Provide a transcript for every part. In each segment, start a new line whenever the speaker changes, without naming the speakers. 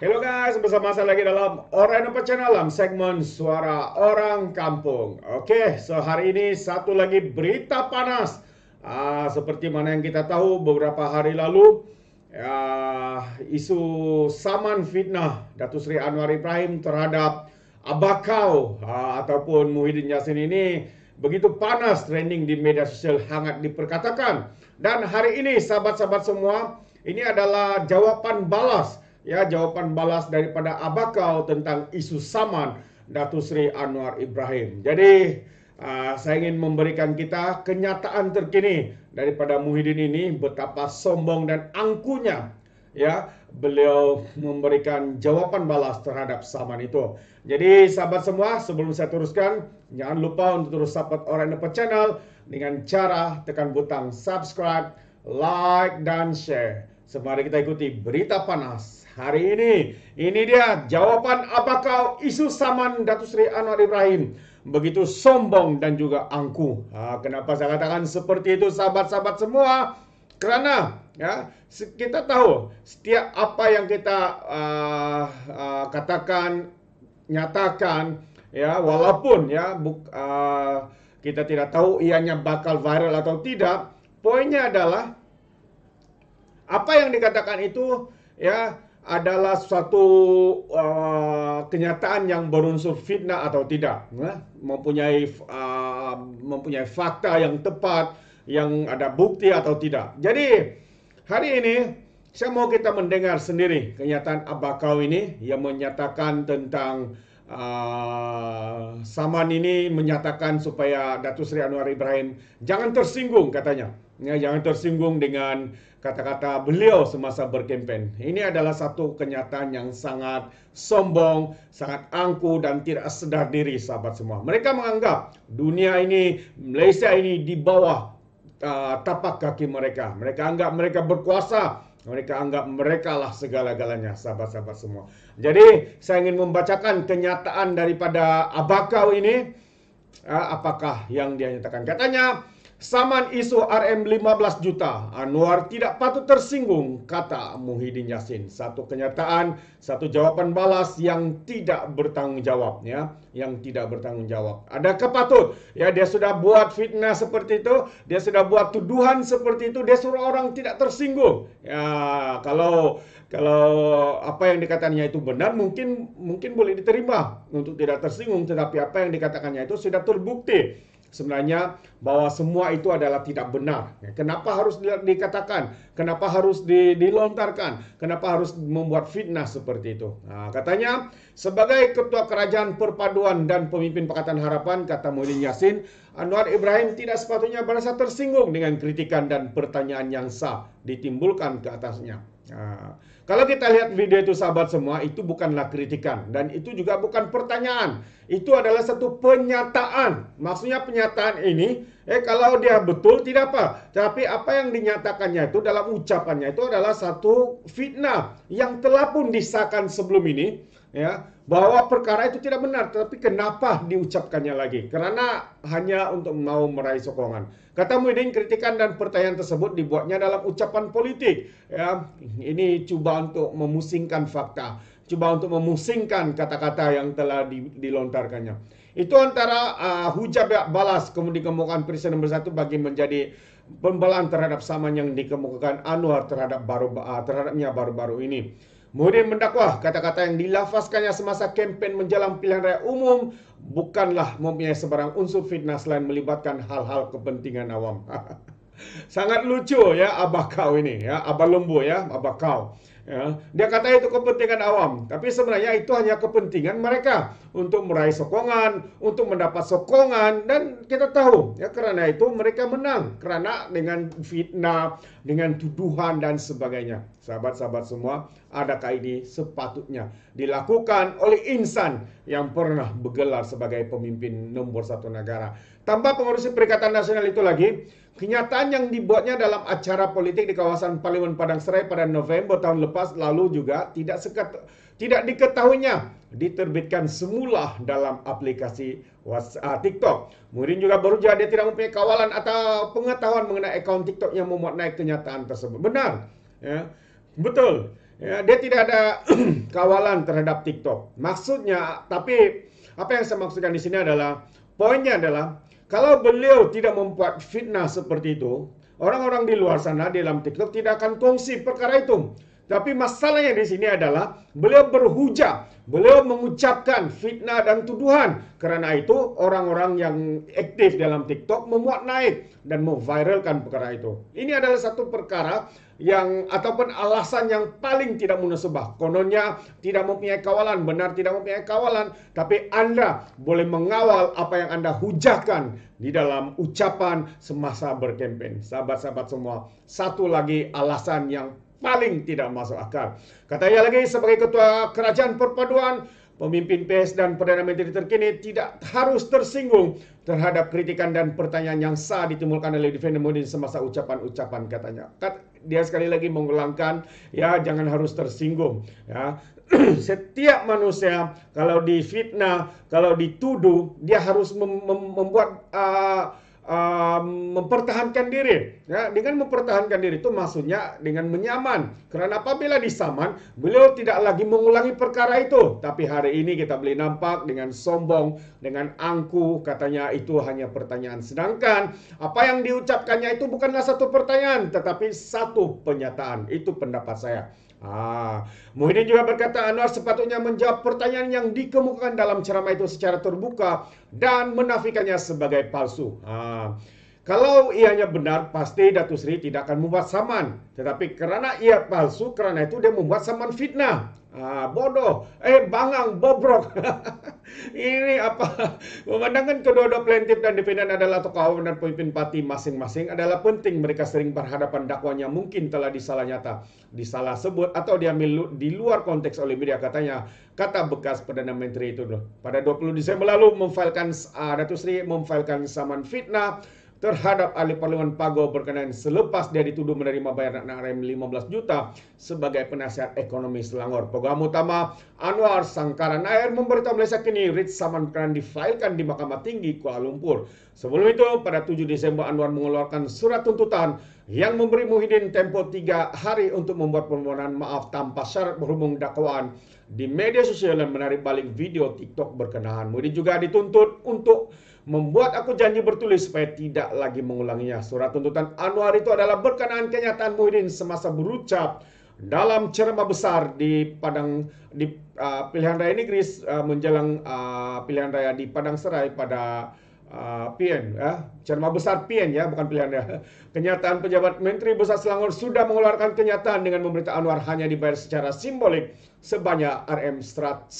Hello guys, bersama saya lagi dalam Orang Nampak Channel dalam segmen Suara Orang Kampung. Oke, okay, so hari ini satu lagi berita panas. Uh, seperti mana yang kita tahu beberapa hari lalu uh, isu saman fitnah Datu Sri Anwar Ibrahim terhadap Abakau uh, ah, ataupun Muhyiddin Yassin ini begitu panas trending di media sosial hangat diperkatakan. Dan hari ini sahabat-sahabat semua, ini adalah jawaban balas ya jawaban balas daripada Abakau tentang isu saman Datu Sri Anwar Ibrahim. Jadi uh, saya ingin memberikan kita kenyataan terkini daripada Muhyiddin ini betapa sombong dan angkunya ya beliau memberikan jawaban balas terhadap Saman itu. Jadi sahabat semua sebelum saya teruskan jangan lupa untuk terus support orang dapat channel dengan cara tekan butang subscribe, like dan share. Semari kita ikuti berita panas hari ini. Ini dia jawaban apakah isu saman Datu Sri Anwar Ibrahim begitu sombong dan juga angkuh. Nah, kenapa saya katakan seperti itu sahabat-sahabat semua? Karena ya kita tahu setiap apa yang kita uh, uh, katakan, nyatakan, ya walaupun ya buk, uh, kita tidak tahu ianya bakal viral atau tidak, poinnya adalah apa yang dikatakan itu ya adalah suatu uh, kenyataan yang berunsur fitnah atau tidak, nah, mempunyai uh, mempunyai fakta yang tepat, yang ada bukti atau tidak. Jadi hari ini saya mau kita mendengar sendiri kenyataan Abakau ini yang menyatakan tentang uh, Saman ini menyatakan supaya Datu Sri Anwar Ibrahim jangan tersinggung katanya ya, jangan tersinggung dengan kata-kata beliau semasa berkempen. Ini adalah satu kenyataan yang sangat sombong, sangat angkuh dan tidak sedar diri sahabat semua. Mereka menganggap dunia ini, Malaysia ini di bawah uh, tapak kaki mereka. Mereka anggap mereka berkuasa, mereka anggap mereka lah segala-galanya, sahabat-sahabat semua. Jadi, saya ingin membacakan kenyataan daripada Abakau ini. Uh, apakah yang dia nyatakan? Katanya, Saman isu RM15 juta, Anwar tidak patut tersinggung, kata Muhyiddin Yassin. Satu kenyataan, satu jawaban balas yang tidak bertanggung jawab. Ya. Yang tidak bertanggung jawab. Ada kepatut, Ya, dia sudah buat fitnah seperti itu, dia sudah buat tuduhan seperti itu, dia suruh orang tidak tersinggung. Ya, kalau kalau apa yang dikatakannya itu benar, mungkin mungkin boleh diterima untuk tidak tersinggung. Tetapi apa yang dikatakannya itu sudah terbukti sebenarnya bahwa semua itu adalah tidak benar. Kenapa harus dikatakan? Kenapa harus dilontarkan? Kenapa harus membuat fitnah seperti itu? Nah, katanya sebagai ketua kerajaan perpaduan dan pemimpin Pakatan Harapan kata Muhyiddin Yassin, Anwar Ibrahim tidak sepatutnya merasa tersinggung dengan kritikan dan pertanyaan yang sah ditimbulkan ke atasnya. Nah, kalau kita lihat video itu sahabat semua, itu bukanlah kritikan dan itu juga bukan pertanyaan. Itu adalah satu penyataan. Maksudnya penyataan ini Eh kalau dia betul tidak apa, tapi apa yang dinyatakannya itu dalam ucapannya itu adalah satu fitnah yang telah pun disahkan sebelum ini ya bahwa perkara itu tidak benar tapi kenapa diucapkannya lagi karena hanya untuk mau meraih sokongan kata Muhyiddin kritikan dan pertanyaan tersebut dibuatnya dalam ucapan politik ya ini coba untuk memusingkan fakta cuba untuk memusingkan kata-kata yang telah dilontarkannya. Itu antara uh, hujah balas kemudian dikemukakan Presiden nomor satu bagi menjadi pembelaan terhadap saman yang dikemukakan Anwar terhadap baru uh, terhadapnya baru-baru ini. Muhyiddin mendakwah kata-kata yang dilafazkannya semasa kempen menjelang pilihan raya umum bukanlah mempunyai sebarang unsur fitnah selain melibatkan hal-hal kepentingan awam. Sangat lucu ya abah kau ini ya, abah lembu ya, abah kau. Ya, dia kata itu kepentingan awam, tapi sebenarnya itu hanya kepentingan mereka untuk meraih sokongan, untuk mendapat sokongan dan kita tahu ya karena itu mereka menang karena dengan fitnah, dengan tuduhan dan sebagainya. Sahabat-sahabat semua, adakah ini sepatutnya dilakukan oleh insan yang pernah bergelar sebagai pemimpin nomor satu negara? Tanpa pengurusi Perikatan Nasional itu lagi, Kenyataan yang dibuatnya dalam acara politik di kawasan Parlemen Padang Serai pada November tahun lepas lalu juga tidak sekat, tidak diketahuinya diterbitkan semua pula dalam aplikasi WhatsApp, ah, TikTok. Murin juga baru dia tidak mempunyai kawalan atau pengetahuan mengenai akun TikTok yang memuat naik kenyataan tersebut. Benar. Ya. Betul. Ya, dia tidak ada kawalan terhadap TikTok. Maksudnya, tapi apa yang saya maksudkan di sini adalah poinnya adalah kalau beliau tidak membuat fitnah seperti itu, orang-orang di luar sana di dalam TikTok tidak akan kongsi perkara itu. Tapi masalahnya di sini adalah beliau berhujah, beliau mengucapkan fitnah dan tuduhan. Karena itu orang-orang yang aktif dalam TikTok memuat naik dan memviralkan perkara itu. Ini adalah satu perkara yang ataupun alasan yang paling tidak munasabah. Kononnya tidak mempunyai kawalan, benar tidak mempunyai kawalan, tapi Anda boleh mengawal apa yang Anda hujahkan di dalam ucapan semasa berkempen. Sahabat-sahabat semua, satu lagi alasan yang paling tidak masuk akal. Katanya lagi sebagai ketua kerajaan perpaduan, pemimpin PS dan Perdana Menteri terkini tidak harus tersinggung terhadap kritikan dan pertanyaan yang sah ditimbulkan oleh defender Defendemudin semasa ucapan-ucapan katanya. Kat, dia sekali lagi mengulangkan, ya jangan harus tersinggung. Ya. Setiap manusia kalau difitnah, kalau dituduh, dia harus mem membuat... Uh, Um, mempertahankan diri. Ya, dengan mempertahankan diri itu maksudnya dengan menyaman. Karena apabila disaman, beliau tidak lagi mengulangi perkara itu. Tapi hari ini kita beli nampak dengan sombong, dengan angku. katanya itu hanya pertanyaan. Sedangkan apa yang diucapkannya itu bukanlah satu pertanyaan, tetapi satu pernyataan. Itu pendapat saya. Ah, Muhyiddin juga berkata Anwar sepatutnya menjawab pertanyaan yang dikemukakan dalam ceramah itu secara terbuka dan menafikannya sebagai palsu. Ah, kalau ianya benar, pasti Datu Sri tidak akan membuat saman. Tetapi karena ia palsu, karena itu dia membuat saman fitnah. Ah, bodoh, eh bangang, bobrok. Ini apa? Memandangkan kedua-dua plaintif dan definan adalah tokoh dan pemimpin parti masing-masing adalah penting. Mereka sering berhadapan dakwanya mungkin telah disalah nyata, disalah sebut, atau diambil di luar konteks oleh media katanya. Kata bekas Perdana Menteri itu Pada 20 Desember lalu memfailkan, ah, Datu Sri memfailkan saman fitnah terhadap ahli parlemen Pago berkenaan selepas dia dituduh menerima bayaran rm 15 juta sebagai penasihat ekonomi Selangor. Program utama Anwar Sangkara Nair memberitahu Malaysia kini writ saman kerana difailkan di Mahkamah Tinggi Kuala Lumpur. Sebelum itu, pada 7 Desember Anwar mengeluarkan surat tuntutan yang memberi Muhyiddin tempo 3 hari untuk membuat permohonan maaf tanpa syarat berhubung dakwaan di media sosial dan menarik balik video TikTok berkenaan. Muhyiddin juga dituntut untuk membuat aku janji bertulis supaya tidak lagi mengulanginya. Surat tuntutan Anwar itu adalah berkenaan kenyataan Muhyiddin semasa berucap dalam ceramah besar di Padang di uh, pilihan raya negeri uh, menjelang uh, pilihan raya di Padang Serai pada uh, PN ya, ceramah besar PN ya, bukan pilihan raya. Kenyataan pejabat Menteri Besar Selangor sudah mengeluarkan kenyataan dengan memberitahu Anwar hanya dibayar secara simbolik sebanyak RM 1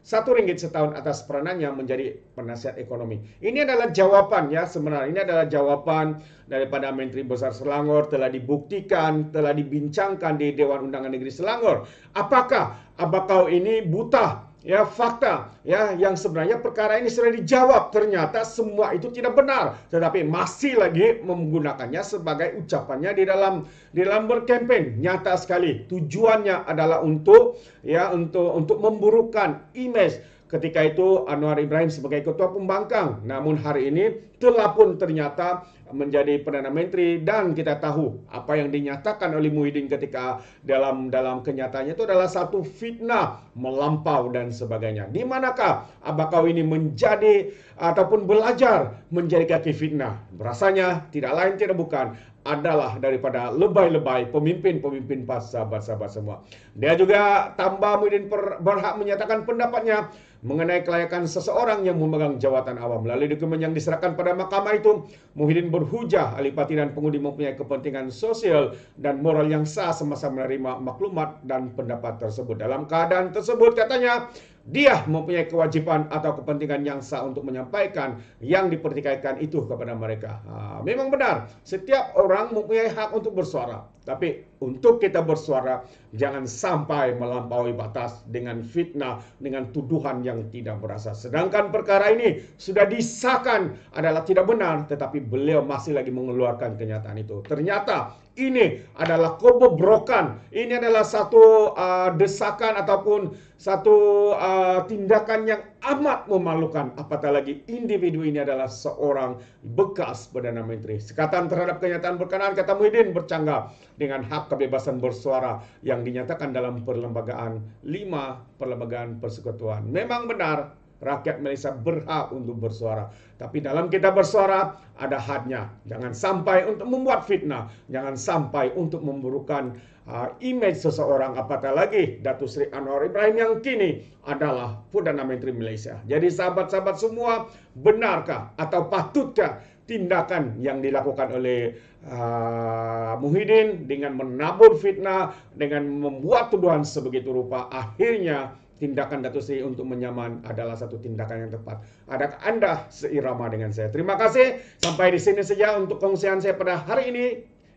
satu ringgit setahun atas peranannya menjadi penasihat ekonomi. Ini adalah jawaban ya sebenarnya ini adalah jawaban daripada Menteri Besar Selangor telah dibuktikan, telah dibincangkan di Dewan Undangan Negeri Selangor. Apakah Abakau ini buta ya fakta ya yang sebenarnya perkara ini sudah dijawab ternyata semua itu tidak benar tetapi masih lagi menggunakannya sebagai ucapannya di dalam di dalam berkampanye nyata sekali tujuannya adalah untuk ya untuk untuk memburukkan image ketika itu Anwar Ibrahim sebagai ketua pembangkang namun hari ini telah pun ternyata menjadi perdana menteri dan kita tahu apa yang dinyatakan oleh Muhyiddin ketika dalam dalam kenyataannya itu adalah satu fitnah melampau dan sebagainya. Di manakah Abakau ini menjadi ataupun belajar menjadi kaki fitnah? Rasanya tidak lain tidak bukan adalah daripada lebay-lebay pemimpin-pemimpin pas sahabat-sahabat semua. Dia juga tambah Muhyiddin berhak menyatakan pendapatnya mengenai kelayakan seseorang yang memegang jawatan awam melalui dokumen yang diserahkan pada pada mahkamah itu, Muhyiddin berhujah alipatinan pengundi mempunyai kepentingan sosial dan moral yang sah semasa menerima maklumat dan pendapat tersebut. Dalam keadaan tersebut katanya, dia mempunyai kewajiban atau kepentingan yang sah untuk menyampaikan yang dipertikaikan itu kepada mereka. Nah, memang benar, setiap orang mempunyai hak untuk bersuara. Tapi untuk kita bersuara, jangan sampai melampaui batas dengan fitnah, dengan tuduhan yang tidak berasa. Sedangkan perkara ini sudah disahkan adalah tidak benar, tetapi beliau masih lagi mengeluarkan kenyataan itu. Ternyata ini adalah kebobrokan. Ini adalah satu uh, desakan ataupun satu uh, tindakan yang amat memalukan. Apatah lagi individu ini adalah seorang bekas Perdana Menteri. Sekatan terhadap kenyataan berkenaan kata Muhyiddin bercanggah dengan hak kebebasan bersuara yang dinyatakan dalam perlembagaan lima Perlembagaan Persekutuan. Memang benar Rakyat Malaysia berhak untuk bersuara. Tapi dalam kita bersuara ada hadnya. Jangan sampai untuk membuat fitnah. Jangan sampai untuk memburukkan uh, image seseorang. Apatah lagi Datuk Sri Anwar Ibrahim yang kini adalah Perdana Menteri Malaysia. Jadi sahabat-sahabat semua, benarkah atau patutkah tindakan yang dilakukan oleh uh, Muhyiddin dengan menabur fitnah, dengan membuat tuduhan sebegitu rupa akhirnya tindakan Dato Sri untuk menyaman adalah satu tindakan yang tepat. Adakah Anda seirama dengan saya? Terima kasih. Sampai di sini saja untuk kongsian saya pada hari ini.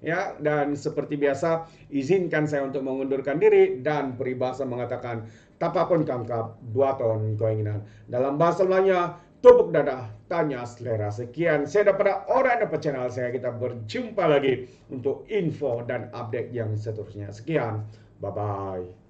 Ya, dan seperti biasa, izinkan saya untuk mengundurkan diri dan peribahasa mengatakan, tapapun kangkap, dua ton keinginan. Dalam bahasa lainnya, tubuh dadah, tanya selera. Sekian, saya dapat orang dapat channel saya. Kita berjumpa lagi untuk info dan update yang seterusnya. Sekian, bye-bye.